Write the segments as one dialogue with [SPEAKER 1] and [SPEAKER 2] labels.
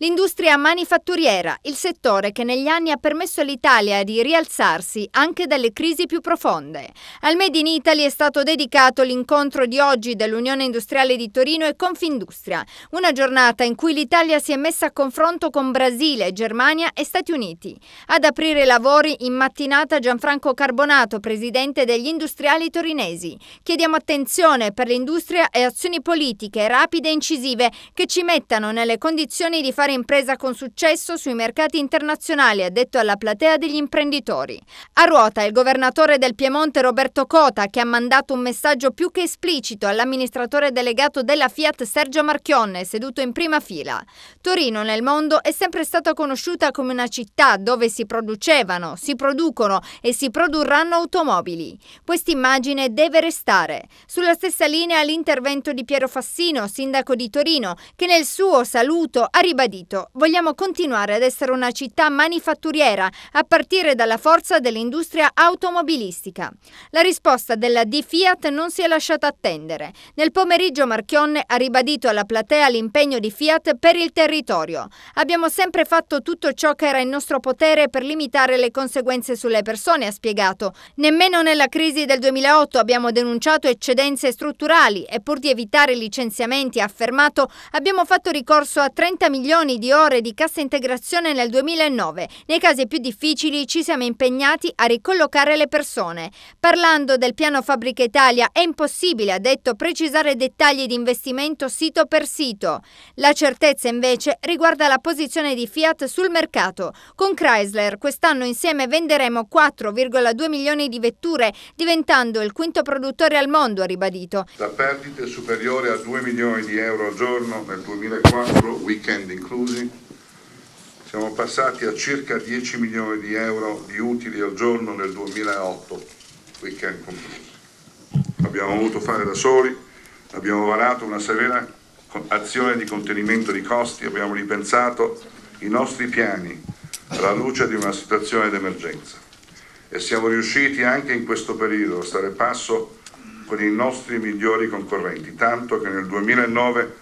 [SPEAKER 1] L'industria manifatturiera, il settore che negli anni ha permesso all'Italia di rialzarsi anche dalle crisi più profonde. Al Made in Italy è stato dedicato l'incontro di oggi dell'Unione Industriale di Torino e Confindustria, una giornata in cui l'Italia si è messa a confronto con Brasile, Germania e Stati Uniti. Ad aprire i lavori in mattinata Gianfranco Carbonato, presidente degli industriali torinesi. Chiediamo attenzione per l'industria e azioni politiche rapide e incisive che ci mettano nelle condizioni di fare fare impresa con successo sui mercati internazionali, ha detto alla platea degli imprenditori. A ruota il governatore del Piemonte Roberto Cota, che ha mandato un messaggio più che esplicito all'amministratore delegato della Fiat Sergio Marchionne, seduto in prima fila. Torino nel mondo è sempre stata conosciuta come una città dove si producevano, si producono e si produrranno automobili. Quest'immagine deve restare. Sulla stessa linea l'intervento di Piero Fassino, sindaco di Torino, che nel suo saluto ha ribadito Ardito. Vogliamo continuare ad essere una città manifatturiera, a partire dalla forza dell'industria automobilistica. La risposta della D Fiat non si è lasciata attendere. Nel pomeriggio Marchionne ha ribadito alla platea l'impegno di Fiat per il territorio. Abbiamo sempre fatto tutto ciò che era in nostro potere per limitare le conseguenze sulle persone, ha spiegato. Nemmeno nella crisi del 2008 abbiamo denunciato eccedenze strutturali e pur di evitare licenziamenti, ha affermato, abbiamo fatto ricorso a 30 milioni milioni di ore di cassa integrazione nel 2009. Nei casi più difficili ci siamo impegnati a ricollocare le persone. Parlando del piano Fabbrica Italia è impossibile, ha detto, precisare dettagli di investimento sito per sito. La certezza invece riguarda la posizione di Fiat sul mercato. Con Chrysler quest'anno insieme venderemo 4,2 milioni di vetture, diventando il quinto produttore al mondo, ha ribadito.
[SPEAKER 2] La perdita è superiore a 2 milioni di euro al giorno nel 2004, weekend incluso inclusi, siamo passati a circa 10 milioni di euro di utili al giorno nel 2008, weekend compreso. Abbiamo voluto fare da soli, abbiamo varato una severa azione di contenimento di costi, abbiamo ripensato i nostri piani alla luce di una situazione d'emergenza e siamo riusciti anche in questo periodo a stare passo con i nostri migliori concorrenti, tanto che nel 2009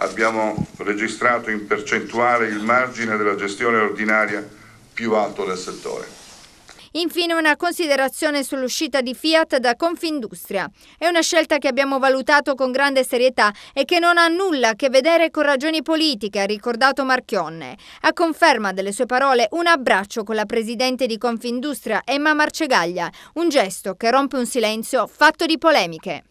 [SPEAKER 2] abbiamo registrato in percentuale il margine della gestione ordinaria più alto del settore.
[SPEAKER 1] Infine una considerazione sull'uscita di Fiat da Confindustria. È una scelta che abbiamo valutato con grande serietà e che non ha nulla a che vedere con ragioni politiche, ha ricordato Marchionne. A conferma delle sue parole un abbraccio con la presidente di Confindustria Emma Marcegaglia, un gesto che rompe un silenzio fatto di polemiche.